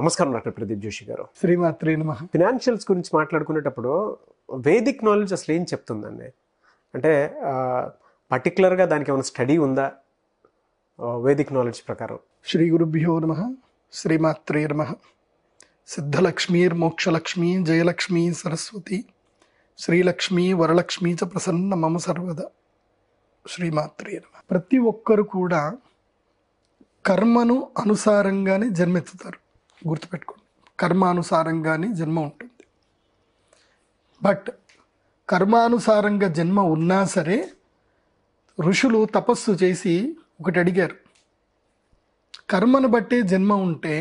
నమస్కారం డాక్టర్ ప్రదీప్ జోషి గారు శ్రీమాత్రి ఫినాన్షియల్స్ గురించి మాట్లాడుకునేటప్పుడు వేదిక్ నాలెడ్జ్ అసలు ఏం చెప్తుందండి అంటే పర్టికులర్గా దానికి ఏమైనా స్టడీ ఉందా వేదిక్ నాలెడ్జ్ ప్రకారం శ్రీ గురుభ్యో నమ శ్రీమాత్రే నమ సిద్ధలక్ష్మీర్ మోక్షలక్ష్మి జయలక్ష్మి సరస్వతి శ్రీలక్ష్మి వరలక్ష్మి చ ప్రసన్న మమ సర్వద శ్రీమాత్రే నమ ప్రతి ఒక్కరు కూడా కర్మను అనుసారంగానే జన్మెత్తుతారు గుర్తుపెట్టుకోండి కర్మానుసారంగానే జన్మ ఉంటుంది బట్ కర్మానుసారంగా జన్మ ఉన్నా సరే ఋషులు తపస్సు చేసి ఒకటి అడిగారు కర్మను బట్టే జన్మ ఉంటే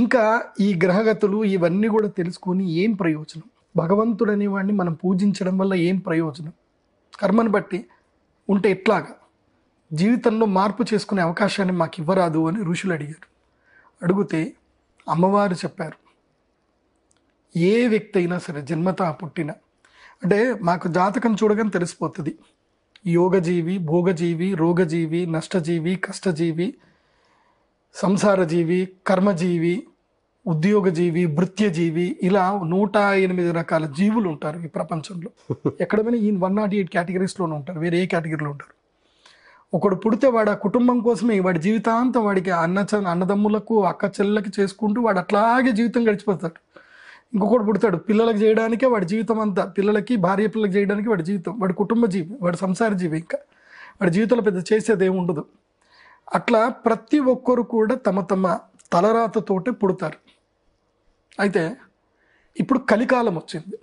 ఇంకా ఈ గ్రహగతులు ఇవన్నీ కూడా తెలుసుకొని ఏం ప్రయోజనం భగవంతుడు అనేవాడిని మనం పూజించడం వల్ల ఏం ప్రయోజనం కర్మను బట్టి ఉంటే ఎట్లాగా జీవితంలో మార్పు చేసుకునే అవకాశాన్ని మాకు ఇవ్వరాదు అని ఋషులు అడిగారు అడిగితే అమ్మవారు చెప్పారు ఏ వ్యక్తి అయినా సరే జన్మత పుట్టిన అంటే మాకు జాతకం చూడగానే తెలిసిపోతుంది యోగజీవి భోగజీవి రోగజీవి నష్టజీవి కష్టజీవి సంసారజీవి కర్మజీవి ఉద్యోగజీవి భృత్యజీవి ఇలా నూట ఎనిమిది రకాల జీవులు ఉంటారు ఈ ప్రపంచంలో ఎక్కడమైనా ఈ వన్ నాట్ ఎయిట్ కేటగిరీస్లోనే ఉంటారు వేరే ఏ కేటగిరీలో ఉంటారు ఒకడు పుడితే వాడు ఆ కుటుంబం కోసమే వాడి జీవితాంతం వాడికి అన్న అన్నదమ్ములకు అక్క చెల్లెలకి చేసుకుంటూ వాడు అట్లాగే జీవితం గడిచిపోతాడు ఇంకొకటి పుడతాడు పిల్లలకు చేయడానికే వాడి జీవితం అంతా పిల్లలకి భార్య పిల్లలకి చేయడానికి వాడి జీవితం వాడి కుటుంబ జీవి వాడి సంసార జీవి ఇంకా వాడి జీవితంలో పెద్ద చేసేది ఏమి ఉండదు అట్లా ప్రతి ఒక్కరు కూడా తమ తమ తలరాతతోటే పుడతారు అయితే ఇప్పుడు కలికాలం వచ్చింది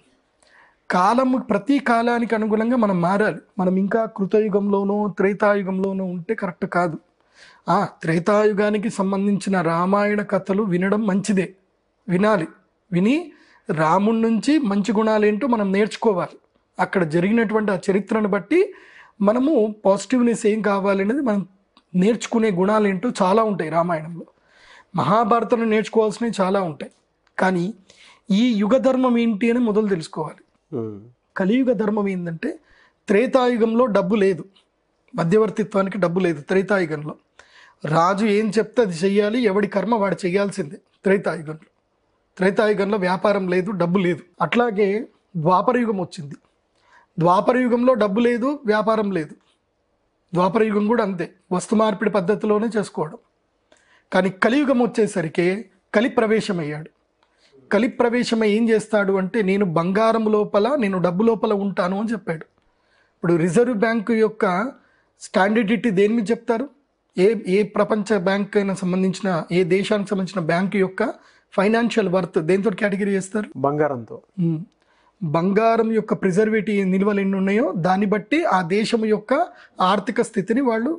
కాలము ప్రతి కాలానికి అనుగుణంగా మనం మారాలి మనం ఇంకా కృతయుగంలోనో త్రేతాయుగంలోనో ఉంటే కరెక్ట్ కాదు ఆ త్రేతాయుగానికి సంబంధించిన రామాయణ కథలు వినడం మంచిదే వినాలి విని రాముడి నుంచి మంచి గుణాలు ఏంటో మనం నేర్చుకోవాలి అక్కడ జరిగినటువంటి ఆ చరిత్రను బట్టి మనము పాజిటివ్నెస్ ఏం కావాలి అనేది మనం నేర్చుకునే గుణాలు ఏంటో చాలా ఉంటాయి రామాయణంలో మహాభారతం నేర్చుకోవాల్సినవి చాలా ఉంటాయి కానీ ఈ యుగ ధర్మం ఏంటి అని మొదలు తెలుసుకోవాలి కలియుగ ధర్మం ఏంటంటే త్రేతాయుగంలో డబ్బు లేదు మధ్యవర్తిత్వానికి డబ్బు లేదు త్రేతాయుగంలో రాజు ఏం చెప్తే అది చెయ్యాలి ఎవడి కర్మ వాడు చేయాల్సిందే త్రేతాయుగంలో త్రేతాయుగంలో వ్యాపారం లేదు డబ్బు లేదు అట్లాగే ద్వాపరయుగం వచ్చింది ద్వాపరయుగంలో డబ్బు లేదు వ్యాపారం లేదు ద్వాపరయుగం కూడా అంతే వస్తు మార్పిడి పద్ధతిలోనే చేసుకోవడం కానీ కలియుగం వచ్చేసరికి కలి ప్రవేశమయ్యాడు కలిప్రవేశమై ఏం చేస్తాడు అంటే నేను బంగారం లోపల నేను డబ్బు లోపల ఉంటాను అని చెప్పాడు ఇప్పుడు రిజర్వ్ బ్యాంకు యొక్క స్టాండర్డిటీ దేని మీద చెప్తారు ఏ ఏ ప్రపంచ బ్యాంక్ అయినా సంబంధించిన ఏ దేశానికి సంబంధించిన బ్యాంక్ యొక్క ఫైనాన్షియల్ వర్త్ దేనితో కేటగిరీ చేస్తారు బంగారంతో బంగారం యొక్క ప్రిజర్వేటివ్ నిల్వలు ఎన్ని ఉన్నాయో దాన్ని బట్టి ఆ దేశం యొక్క ఆర్థిక స్థితిని వాళ్ళు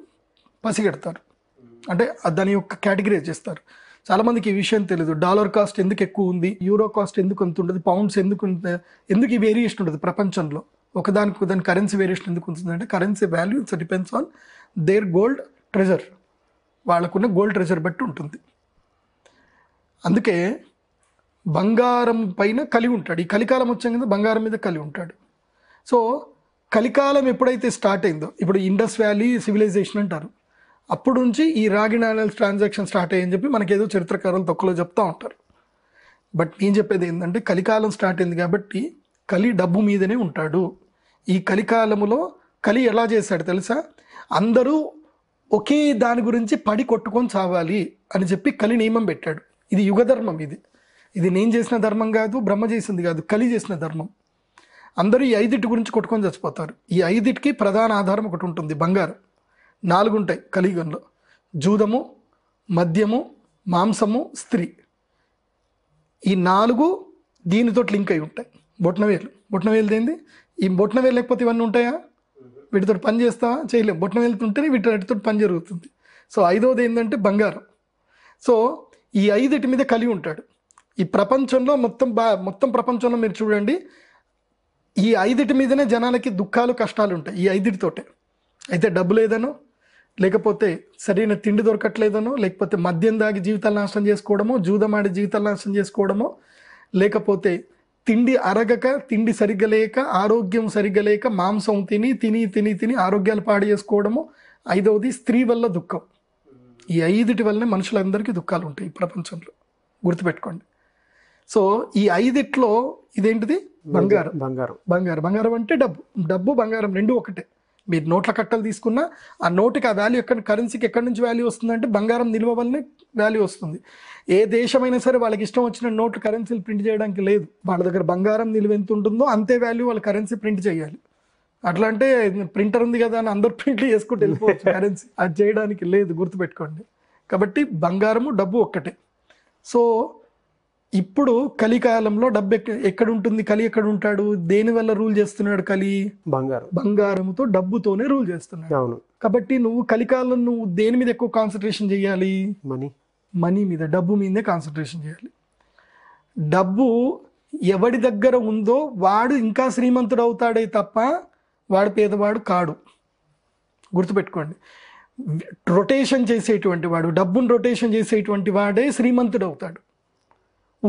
పసిగెడతారు అంటే దాని యొక్క కేటగిరీ చేస్తారు చాలా మందికి ఈ విషయం తెలియదు డాలర్ కాస్ట్ ఎందుకు ఎక్కువ ఉంది యూరో కాస్ట్ ఎందుకు అంత ఉండదు పౌండ్స్ ఎందుకు ఎందుకు ఈ వేరియేషన్ ఉండదు ప్రపంచంలో ఒకదానికి దాని కరెన్సీ వేరియేషన్ ఎందుకు ఉంటుంది అంటే currency value it's depends on their gold treasure వాళ్ళకున్న గోల్డ్ ట్రెజర్ బట్టి ఉంటుంది అందుకే బంగారం పైన కలిగి ఉంటాడు ఈ కలికాలం వచ్చాం కదా బంగారం మీద కలిగి ఉంటాడు సో కలికాలం ఎప్పుడైతే స్టార్ట్ అయిందో ఇప్పుడు ఇండస్ వ్యాలీ సివిలైజేషన్ అంటారు అప్పుడు నుంచి ఈ రాగి నాణ్యాల ట్రాన్సాక్షన్ స్టార్ట్ అయ్యని చెప్పి ఏదో చరిత్రకారులు తక్కువలో చెప్తూ ఉంటారు బట్ నేను చెప్పేది ఏంటంటే కలికాలం స్టార్ట్ అయింది కాబట్టి కలి డబ్బు మీదనే ఉంటాడు ఈ కలికాలములో కలి ఎలా చేశాడు తెలుసా అందరూ ఒకే దాని గురించి పడి కొట్టుకొని చావాలి అని చెప్పి కలి నియమం పెట్టాడు ఇది యుగధర్మం ఇది ఇది నేను చేసిన ధర్మం కాదు బ్రహ్మ చేసింది కాదు కలి చేసిన ధర్మం అందరూ ఈ ఐదిటి గురించి కొట్టుకొని చచ్చిపోతారు ఈ ఐదిటికి ప్రధాన ఆధారం ఒకటి ఉంటుంది బంగారం నాలుగుంటాయి కలియుగంలో జూదము మద్యము మాంసము స్త్రీ ఈ నాలుగు దీనితో లింక్ అయి ఉంటాయి బొట్నవేలు బొట్నవేలు ఏంది ఈ బొట్నవేలు లేకపోతే ఇవన్నీ ఉంటాయా వీటితో పని చేస్తా చేయలేము బొట్నవేలుతో ఉంటేనే వీటితో పని జరుగుతుంది సో ఐదవది ఏంటంటే బంగారం సో ఈ ఐదుటి మీద కలిగి ఉంటాడు ఈ ప్రపంచంలో మొత్తం బా మొత్తం ప్రపంచంలో మీరు చూడండి ఈ ఐదుటి మీదనే జనాలకి దుఃఖాలు కష్టాలు ఉంటాయి ఈ ఐదుటితోటే అయితే డబ్బు లేదనో లేకపోతే సరైన తిండి దొరకట్లేదనో లేకపోతే మద్యం దాగి జీవితాలు నాశనం చేసుకోవడమో జూదమాడి జీవితాలు నాశనం చేసుకోవడమో లేకపోతే తిండి అరగక తిండి సరిగ్గా లేక ఆరోగ్యం సరిగ్గా లేక మాంసం తిని తిని తిని తిని ఆరోగ్యాలు పాడు చేసుకోవడము ఐదవది స్త్రీ వల్ల దుఃఖం ఈ ఐదుటి వల్లనే మనుషులందరికీ దుఃఖాలు ఉంటాయి ప్రపంచంలో గుర్తుపెట్టుకోండి సో ఈ ఐదిట్లో ఇదేంటిది బంగారం బంగారం బంగారం బంగారం అంటే డబ్బు డబ్బు బంగారం రెండు ఒకటే మీరు నోట్ల కట్టలు తీసుకున్నా ఆ నోటుకి ఆ వాల్యూ ఎక్కడ కరెన్సీకి ఎక్కడి నుంచి వాల్యూ వస్తుందంటే బంగారం నిల్వ వల్లనే వాల్యూ వస్తుంది ఏ దేశమైనా సరే వాళ్ళకి ఇష్టం వచ్చిన నోట్లు కరెన్సీలు ప్రింట్ చేయడానికి లేదు వాళ్ళ దగ్గర బంగారం నిల్వ ఎంత ఉంటుందో అంతే వాల్యూ వాళ్ళ కరెన్సీ ప్రింట్ చేయాలి అట్లా అంటే ప్రింటర్ ఉంది కదా అని అందరు ప్రింట్ చేసుకుంటూ వెళ్ళిపోవచ్చు కరెన్సీ అది చేయడానికి లేదు గుర్తుపెట్టుకోండి కాబట్టి బంగారము డబ్బు ఒక్కటే సో ఇప్పుడు కలికాలంలో డబ్బు ఎక్కడ ఉంటుంది కలి ఎక్కడ ఉంటాడు దేని వల్ల రూల్ చేస్తున్నాడు కలి బంగారం బంగారంతో డబ్బుతోనే రూల్ చేస్తున్నాడు అవును కాబట్టి నువ్వు కలికాలం నువ్వు దేని మీద ఎక్కువ కాన్సన్ట్రేషన్ చేయాలి మనీ మనీ మీద డబ్బు మీదే కాన్సన్ట్రేషన్ చేయాలి డబ్బు ఎవడి దగ్గర ఉందో వాడు ఇంకా శ్రీమంతుడు అవుతాడే తప్ప వాడు పేదవాడు కాడు గుర్తుపెట్టుకోండి రొటేషన్ చేసేటువంటి వాడు డబ్బును రొటేషన్ చేసేటువంటి వాడే శ్రీమంతుడు అవుతాడు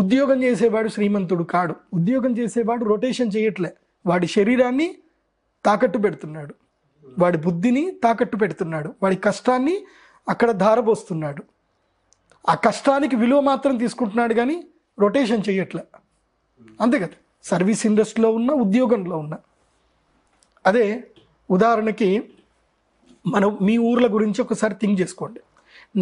ఉద్యోగం చేసేవాడు శ్రీమంతుడు కాడు ఉద్యోగం చేసేవాడు రొటేషన్ చేయట్లే వాడి శరీరాన్ని తాకట్టు పెడుతున్నాడు వాడి బుద్ధిని తాకట్టు పెడుతున్నాడు వాడి కష్టాన్ని అక్కడ ధారపోస్తున్నాడు ఆ కష్టానికి విలువ మాత్రం తీసుకుంటున్నాడు కానీ రొటేషన్ చేయట్లే అంతే కదా సర్వీస్ ఇండస్ట్రీలో ఉన్న ఉద్యోగంలో ఉన్న అదే ఉదాహరణకి మనం మీ ఊర్ల గురించి ఒకసారి థింక్ చేసుకోండి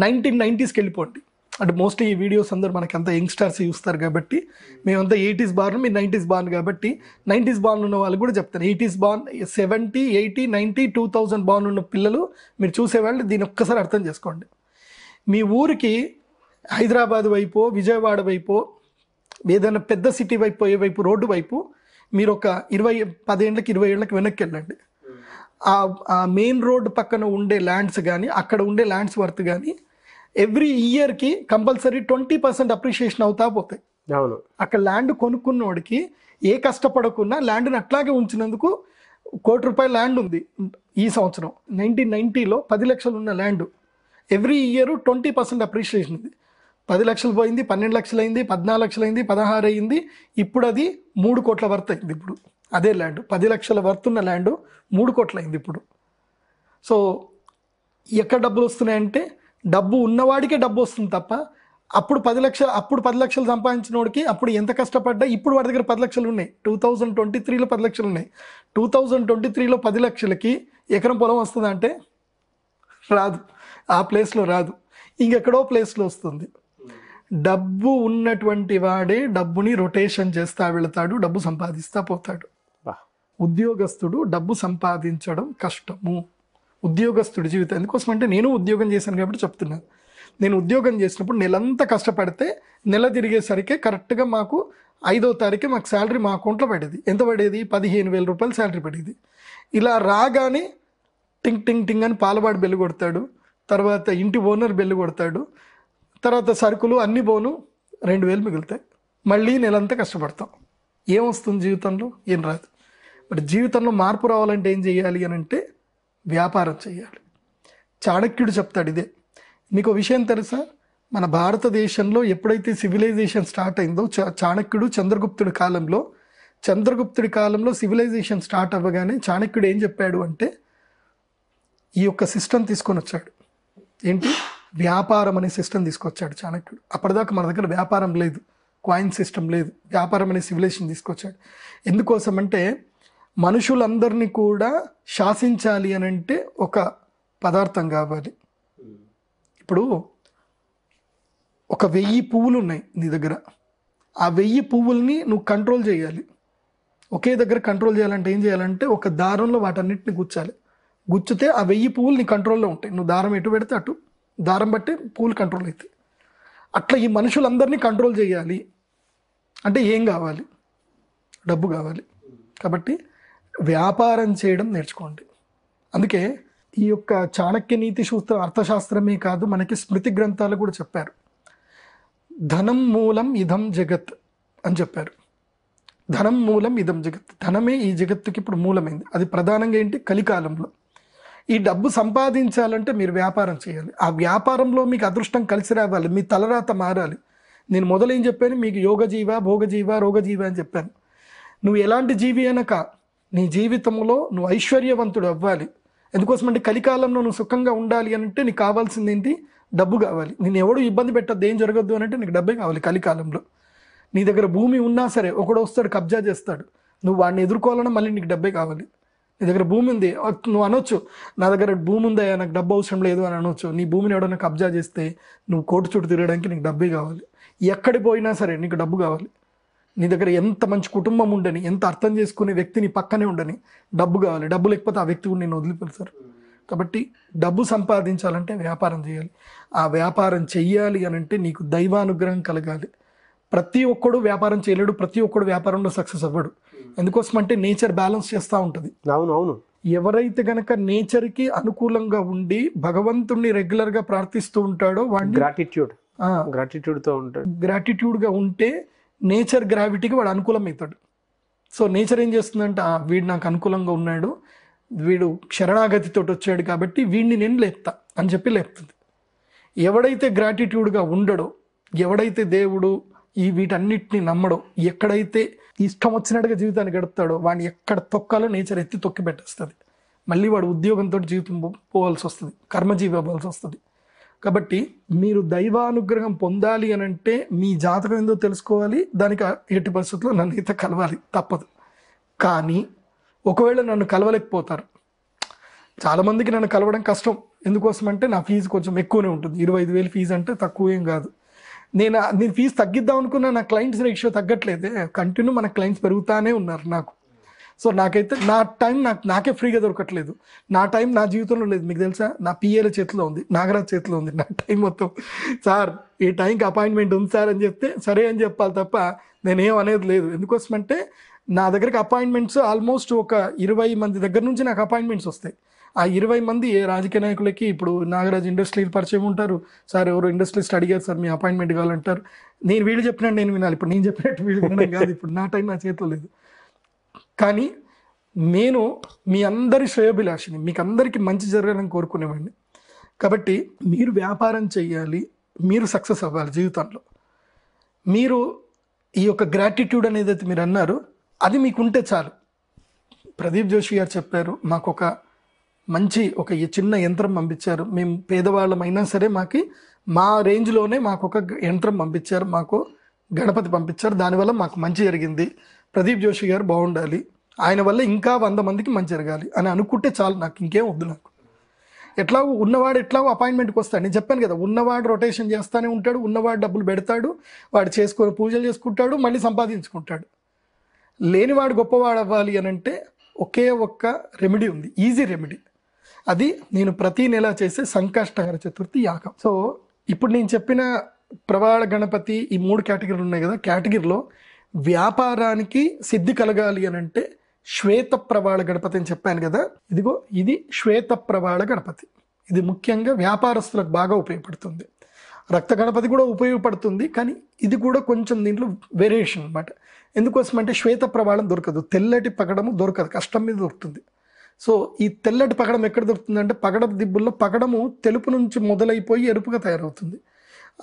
నైన్టీన్ నైంటీస్కి వెళ్ళిపోండి అంటే మోస్ట్లీ ఈ వీడియోస్ అందరూ మనకి అంతా యంగ్స్టర్స్ చూస్తారు కాబట్టి మేమంతా ఎయిటీస్ బాన్ మీరు నైంటీస్ బాన్ కాబట్టి నైంటీస్ బాన్ ఉన్న వాళ్ళు కూడా చెప్తారు eighties born seventy eighty ninety two thousand born ఉన్న పిల్లలు మీరు చూసేవాళ్ళు దీని ఒక్కసారి అర్థం చేసుకోండి మీ ఊరికి హైదరాబాద్ వైపు విజయవాడ వైపు ఏదైనా పెద్ద సిటీ వైపు ఏ వైపు రోడ్డు వైపు మీరు ఒక ఇరవై పదేళ్ళకి ఇరవై ఏళ్ళకి వెనక్కి వెళ్ళండి ఆ మెయిన్ రోడ్డు పక్కన ఉండే ల్యాండ్స్ కానీ అక్కడ ఉండే ల్యాండ్స్ వర్త్ కానీ ఎవ్రీ ఇయర్కి కంపల్సరీ ట్వంటీ పర్సెంట్ అప్రిషియేషన్ అవుతా పోతాయి అవును అక్కడ ల్యాండ్ కొనుక్కున్నోడికి ఏ కష్టపడకుండా ల్యాండ్ని అట్లాగే ఉంచినందుకు కోటి రూపాయల ల్యాండ్ ఉంది ఈ సంవత్సరం నైన్టీన్ నైన్టీలో పది లక్షలు ఉన్న land every year twenty percent appreciation ఉంది పది లక్షలు పోయింది పన్నెండు లక్షలు అయింది పద్నాలుగు లక్షలు అయింది పదహారు అయింది ఇప్పుడు అది మూడు కోట్ల వర్త్ అయింది ఇప్పుడు అదే ల్యాండ్ పది లక్షల వర్త్ ఉన్న ల్యాండ్ మూడు కోట్ల అయింది ఇప్పుడు సో ఎక్కడ డబ్బులు వస్తున్నాయంటే డబ్బు ఉన్నవాడికే డబ్బు వస్తుంది తప్ప అప్పుడు పది లక్షలు అప్పుడు పది లక్షలు వాడికి అప్పుడు ఎంత కష్టపడ్డా ఇప్పుడు వాడి దగ్గర పది లక్షలు ఉన్నాయి టూ థౌజండ్ ట్వంటీ త్రీలో పది లక్షలు ఉన్నాయి టూ థౌజండ్ ట్వంటీ త్రీలో పది లక్షలకి ఎకరం పొలం వస్తుందంటే రాదు ఆ ప్లేస్లో రాదు ఇంకెక్కడో ప్లేస్లో వస్తుంది డబ్బు ఉన్నటువంటి వాడే డబ్బుని రొటేషన్ చేస్తా వెళతాడు డబ్బు సంపాదిస్తా పోతాడు ఉద్యోగస్తుడు డబ్బు సంపాదించడం కష్టము ఉద్యోగస్తుడి జీవితం ఎందుకోసం అంటే నేను ఉద్యోగం చేశాను కాబట్టి చెప్తున్నాను నేను ఉద్యోగం చేసినప్పుడు నెలంతా కష్టపడితే నెల తిరిగేసరికి కరెక్ట్గా మాకు ఐదో తారీఖు మాకు శాలరీ మా అకౌంట్లో పడేది ఎంత పడేది పదిహేను వేల రూపాయలు శాలరీ పడేది ఇలా రాగానే టింగ్ టింగ్ టింగ్ అని పాలవాడు బెల్లు కొడతాడు తర్వాత ఇంటి ఓనర్ బెల్లు కొడతాడు తర్వాత సరుకులు అన్ని బోను రెండు వేలు మిగులుతాయి మళ్ళీ నెలంతా కష్టపడతాం ఏమొస్తుంది జీవితంలో ఏం రాదు మరి జీవితంలో మార్పు రావాలంటే ఏం చేయాలి అని అంటే వ్యాపారం చేయాలి చాణక్యుడు చెప్తాడు ఇదే మీకు విషయం తెలుసా మన భారతదేశంలో ఎప్పుడైతే సివిలైజేషన్ స్టార్ట్ అయిందో చాణక్యుడు చంద్రగుప్తుడి కాలంలో చంద్రగుప్తుడి కాలంలో సివిలైజేషన్ స్టార్ట్ అవ్వగానే చాణక్యుడు ఏం చెప్పాడు అంటే ఈ యొక్క సిస్టమ్ తీసుకొని వచ్చాడు ఏంటి వ్యాపారం అనే సిస్టమ్ తీసుకొచ్చాడు చాణక్యుడు అప్పటిదాకా మన దగ్గర వ్యాపారం లేదు కాయిన్ సిస్టమ్ లేదు వ్యాపారం అనే సివిలైజేషన్ తీసుకొచ్చాడు ఎందుకోసం అంటే మనుషులందరినీ కూడా శాసించాలి అని అంటే ఒక పదార్థం కావాలి ఇప్పుడు ఒక వెయ్యి పువ్వులు ఉన్నాయి నీ దగ్గర ఆ వెయ్యి పువ్వుల్ని నువ్వు కంట్రోల్ చేయాలి ఒకే దగ్గర కంట్రోల్ చేయాలంటే ఏం చేయాలంటే ఒక దారంలో వాటన్నిటిని గుచ్చాలి గుచ్చితే ఆ వెయ్యి పువ్వులు నీ కంట్రోల్లో ఉంటాయి నువ్వు దారం ఎటు పెడితే అటు దారం బట్టి పువ్వులు కంట్రోల్ అవుతాయి అట్లా ఈ మనుషులందరినీ కంట్రోల్ చేయాలి అంటే ఏం కావాలి డబ్బు కావాలి కాబట్టి వ్యాపారం చేయడం నేర్చుకోండి అందుకే ఈ యొక్క చాణక్య నీతి సూత్ర అర్థశాస్త్రమే కాదు మనకి స్మృతి గ్రంథాలు కూడా చెప్పారు ధనం మూలం ఇదం జగత్ అని చెప్పారు ధనం మూలం ఇదం జగత్ ధనమే ఈ జగత్తుకి ఇప్పుడు మూలమైంది అది ప్రధానంగా ఏంటి కలికాలంలో ఈ డబ్బు సంపాదించాలంటే మీరు వ్యాపారం చేయాలి ఆ వ్యాపారంలో మీకు అదృష్టం కలిసి రావాలి మీ తలరాత మారాలి నేను మొదలేం చెప్పాను మీకు యోగజీవ భోగజీవ రోగజీవ అని చెప్పాను నువ్వు ఎలాంటి జీవి అనక నీ జీవితంలో నువ్వు ఐశ్వర్యవంతుడు అవ్వాలి ఎందుకోసమంటే కలికాలంలో నువ్వు సుఖంగా ఉండాలి అంటే నీకు కావాల్సింది ఏంటి డబ్బు కావాలి నేను ఎవడు ఇబ్బంది పెట్టద్దు ఏం జరగద్దు అని అంటే నీకు డబ్బే కావాలి కలికాలంలో నీ దగ్గర భూమి ఉన్నా సరే ఒకడు వస్తాడు కబ్జా చేస్తాడు నువ్వు వాడిని ఎదుర్కోవాలన్నా మళ్ళీ నీకు డబ్బే కావాలి నీ దగ్గర భూమి ఉంది నువ్వు అనొచ్చు నా దగ్గర భూమి ఉందా నాకు డబ్బు అవసరం లేదు అని అనొచ్చు నీ భూమిని ఎవడన్నా కబ్జా చేస్తే నువ్వు కోటు చుట్టూ తిరగడానికి నీకు డబ్బే కావాలి ఎక్కడికి పోయినా సరే నీకు డబ్బు కావాలి నీ దగ్గర ఎంత మంచి కుటుంబం ఉండని ఎంత అర్థం చేసుకునే వ్యక్తిని పక్కనే ఉండని డబ్బు కావాలి డబ్బు లేకపోతే ఆ వ్యక్తి కూడా నేను వదిలిపెడతారు కాబట్టి డబ్బు సంపాదించాలంటే వ్యాపారం చేయాలి ఆ వ్యాపారం చెయ్యాలి అని అంటే నీకు దైవానుగ్రహం కలగాలి ప్రతి ఒక్కడు వ్యాపారం చేయలేడు ప్రతి ఒక్కడు వ్యాపారంలో సక్సెస్ అవ్వడు ఎందుకోసం అంటే నేచర్ బ్యాలెన్స్ చేస్తూ ఉంటుంది అవును అవును ఎవరైతే గనక నేచర్కి అనుకూలంగా ఉండి భగవంతుణ్ణి రెగ్యులర్గా ప్రార్థిస్తూ ఉంటాడో వాడిని గ్రాటిట్యూడ్ గ్రాటిట్యూడ్తో ఉంటాడు గ్రాటిట్యూడ్గా ఉంటే నేచర్ గ్రావిటీకి వాడు అనుకూలం అవుతాడు సో నేచర్ ఏం చేస్తుందంటే వీడు నాకు అనుకూలంగా ఉన్నాడు వీడు క్షరణాగతితో వచ్చాడు కాబట్టి వీడిని నేను లేపుతా అని చెప్పి లేపుతుంది ఎవడైతే గ్రాటిట్యూడ్గా ఉండడో ఎవడైతే దేవుడు ఈ వీటన్నిటిని నమ్మడో ఎక్కడైతే ఇష్టం వచ్చినట్టుగా జీవితాన్ని గడుపుతాడో వాడిని ఎక్కడ తొక్కాలో నేచర్ ఎత్తి తొక్కి పెట్టేస్తుంది మళ్ళీ వాడు ఉద్యోగంతో జీవితం పోవాల్సి వస్తుంది కర్మజీవి అవ్వాల్సి వస్తుంది కాబట్టి మీరు దైవానుగ్రహం పొందాలి అని అంటే మీ జాతకం ఏందో తెలుసుకోవాలి దానికి ఎట్టి పరిస్థితుల్లో నన్ను అయితే కలవాలి తప్పదు కానీ ఒకవేళ నన్ను కలవలేకపోతారు చాలామందికి నన్ను కలవడం కష్టం ఎందుకోసం అంటే నా ఫీజు కొంచెం ఎక్కువనే ఉంటుంది ఇరవై ఐదు వేలు ఫీజు అంటే తక్కువ ఏం కాదు నేను నేను ఫీజు తగ్గిద్దాం అనుకున్న నా క్లయింట్స్ రేషియో తగ్గట్లేదు కంటిన్యూ మన క్లయింట్స్ పెరుగుతూనే ఉన్నారు నాకు సో నాకైతే నా టైం నాకు నాకే ఫ్రీగా దొరకట్లేదు నా టైం నా జీవితంలో లేదు మీకు తెలుసా నా పిఏల చేతిలో ఉంది నాగరాజ్ చేతిలో ఉంది నా టైం మొత్తం సార్ ఈ టైంకి అపాయింట్మెంట్ ఉంది సార్ అని చెప్తే సరే అని చెప్పాలి తప్ప నేనేం అనేది లేదు ఎందుకోసమంటే నా దగ్గరికి అపాయింట్మెంట్స్ ఆల్మోస్ట్ ఒక ఇరవై మంది దగ్గర నుంచి నాకు అపాయింట్మెంట్స్ వస్తాయి ఆ ఇరవై మంది ఏ రాజకీయ నాయకులకి ఇప్పుడు నాగరాజ్ ఇండస్ట్రీలు పరిచయం ఉంటారు సార్ ఎవరు ఇండస్ట్రీస్ట్ అడిగారు సార్ మీ అపాయింట్మెంట్ కావాలంటారు నేను వీళ్ళు చెప్పినట్టు నేను వినాలి ఇప్పుడు నేను చెప్పినట్టు వీళ్ళు వినడం కాదు ఇప్పుడు నా టైం నా చేతిలో లేదు కానీ నేను మీ అందరి శ్రేయోభిలాషిని మీకు అందరికీ మంచి జరగాలని కోరుకునేవాడిని కాబట్టి మీరు వ్యాపారం చేయాలి మీరు సక్సెస్ అవ్వాలి జీవితంలో మీరు ఈ యొక్క గ్రాటిట్యూడ్ అనేది అయితే మీరు అన్నారు అది మీకు ఉంటే చాలు ప్రదీప్ జోషి గారు చెప్పారు మాకు ఒక మంచి ఒక చిన్న యంత్రం పంపించారు మేము పేదవాళ్ళమైనా సరే మాకు మా రేంజ్లోనే మాకు ఒక యంత్రం పంపించారు మాకు గణపతి పంపించారు దానివల్ల మాకు మంచి జరిగింది ప్రదీప్ జోషి గారు బాగుండాలి ఆయన వల్ల ఇంకా వంద మందికి మంచి జరగాలి అని అనుకుంటే చాలు నాకు ఇంకేం వద్దు నాకు ఎట్లా ఉన్నవాడు ఎట్లా అపాయింట్మెంట్కి వస్తాడు నేను చెప్పాను కదా ఉన్నవాడు రొటేషన్ చేస్తూనే ఉంటాడు ఉన్నవాడు డబ్బులు పెడతాడు వాడు చేసుకొని పూజలు చేసుకుంటాడు మళ్ళీ సంపాదించుకుంటాడు లేనివాడు గొప్పవాడు అవ్వాలి అని అంటే ఒకే ఒక్క రెమెడీ ఉంది ఈజీ రెమెడీ అది నేను ప్రతి నెల చేసే సంకష్టహర చతుర్థి యాగం సో ఇప్పుడు నేను చెప్పిన ప్రవాళ గణపతి ఈ మూడు కేటగిరీలు ఉన్నాయి కదా కేటగిరీలో వ్యాపారానికి సిద్ధి కలగాలి అని అంటే శ్వేత ప్రవాళ గణపతి అని చెప్పాను కదా ఇదిగో ఇది శ్వేత ప్రవాళ గణపతి ఇది ముఖ్యంగా వ్యాపారస్తులకు బాగా ఉపయోగపడుతుంది రక్త గణపతి కూడా ఉపయోగపడుతుంది కానీ ఇది కూడా కొంచెం దీంట్లో వేరియేషన్ అనమాట ఎందుకోసం అంటే శ్వేత ప్రవాళం దొరకదు తెల్లటి పగడము దొరకదు కష్టం మీద దొరుకుతుంది సో ఈ తెల్లటి పగడం ఎక్కడ దొరుకుతుంది అంటే దిబ్బుల్లో పగడము తెలుపు నుంచి మొదలైపోయి ఎరుపుగా తయారవుతుంది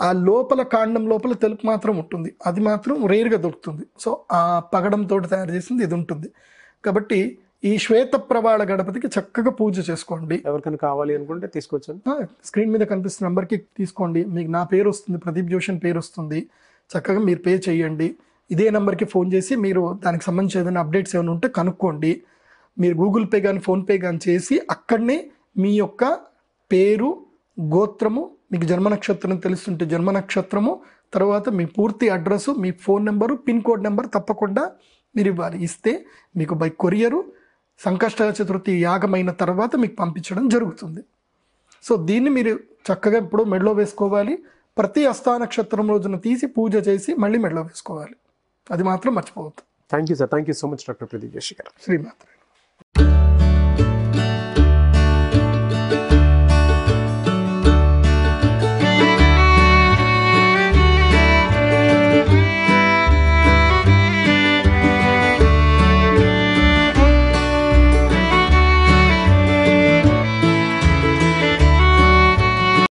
ఆ లోపల కాండం లోపల తెలుపు మాత్రం ఉంటుంది అది మాత్రం రేరుగా దొరుకుతుంది సో ఆ పగడంతో తయారు చేసింది ఇది ఉంటుంది కాబట్టి ఈ శ్వేత ప్రవాళ గణపతికి చక్కగా పూజ చేసుకోండి ఎవరికైనా కావాలి అనుకుంటే తీసుకొచ్చాను స్క్రీన్ మీద కనిపిస్తున్న నెంబర్కి తీసుకోండి మీకు నా పేరు వస్తుంది ప్రదీప్ జోషన్ పేరు వస్తుంది చక్కగా మీరు పే చేయండి ఇదే నెంబర్కి ఫోన్ చేసి మీరు దానికి సంబంధించి ఏదైనా అప్డేట్స్ ఏమైనా ఉంటే కనుక్కోండి మీరు గూగుల్ పే కానీ ఫోన్పే కానీ చేసి అక్కడనే మీ యొక్క పేరు గోత్రము మీకు జన్మ నక్షత్రం తెలుస్తుంటే జన్మ నక్షత్రము తర్వాత మీ పూర్తి అడ్రస్సు మీ phone number pin code number తప్పకుండా మీరు ఇవ్వాలి ఇస్తే మీకు బై కొరియరు సంకష్ట చతుర్థి యాగమైన తర్వాత మీకు పంపించడం జరుగుతుంది సో దీన్ని మీరు చక్కగా ఇప్పుడు మెడలో వేసుకోవాలి ప్రతి అస్థా నక్షత్రం రోజున తీసి పూజ చేసి మళ్ళీ మెడలో వేసుకోవాలి అది మాత్రం మర్చిపోవద్దు thank you sir thank you so much doctor Pradeep Joshi garu శ్రీమాత్ర